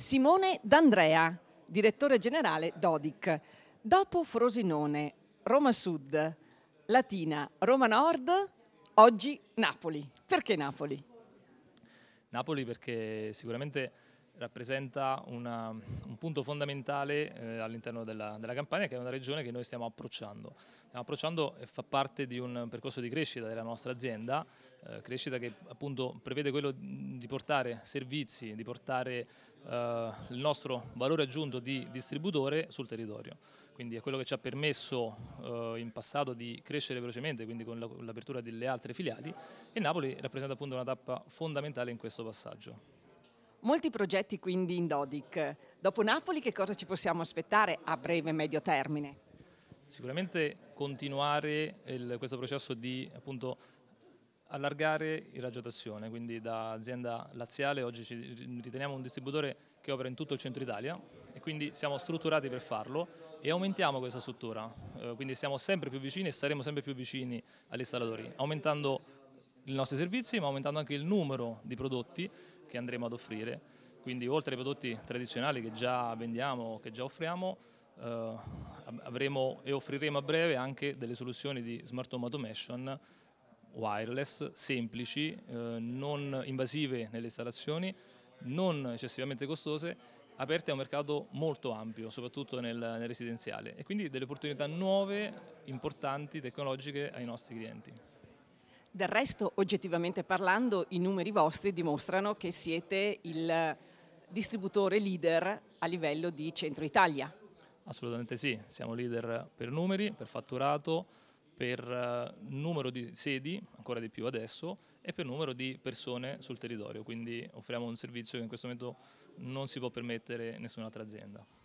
Simone D'Andrea, direttore generale Dodic. Dopo Frosinone, Roma Sud, Latina, Roma Nord, oggi Napoli. Perché Napoli? Napoli perché sicuramente rappresenta una, un punto fondamentale eh, all'interno della, della, Campania, che è una regione che noi stiamo approcciando. Stiamo approcciando e fa parte di un percorso di crescita della nostra azienda, eh, crescita che appunto prevede quello di portare servizi, di portare eh, il nostro valore aggiunto di distributore sul territorio. Quindi è quello che ci ha permesso eh, in passato di crescere velocemente, quindi con l'apertura delle altre filiali, e Napoli rappresenta appunto una tappa fondamentale in questo passaggio. Molti progetti quindi in Dodic. Dopo Napoli che cosa ci possiamo aspettare a breve e medio termine? Sicuramente continuare il, questo processo di appunto, allargare il raggio d'azione, quindi da azienda laziale oggi ci riteniamo un distributore che opera in tutto il centro Italia e quindi siamo strutturati per farlo e aumentiamo questa struttura, eh, quindi siamo sempre più vicini e saremo sempre più vicini agli installatori, aumentando i nostri servizi ma aumentando anche il numero di prodotti che andremo ad offrire. Quindi oltre ai prodotti tradizionali che già vendiamo, che già offriamo, eh, avremo e offriremo a breve anche delle soluzioni di smart home automation wireless, semplici, eh, non invasive nelle installazioni, non eccessivamente costose, aperte a un mercato molto ampio, soprattutto nel, nel, residenziale e quindi delle opportunità nuove, importanti, tecnologiche ai nostri clienti. Del resto, oggettivamente parlando, i numeri vostri dimostrano che siete il distributore leader a livello di Centro Italia. Assolutamente sì, siamo leader per numeri, per fatturato, per eh, numero di sedi, ancora di più adesso, e per numero di persone sul territorio, quindi offriamo un servizio che in questo momento non si può permettere nessun'altra azienda.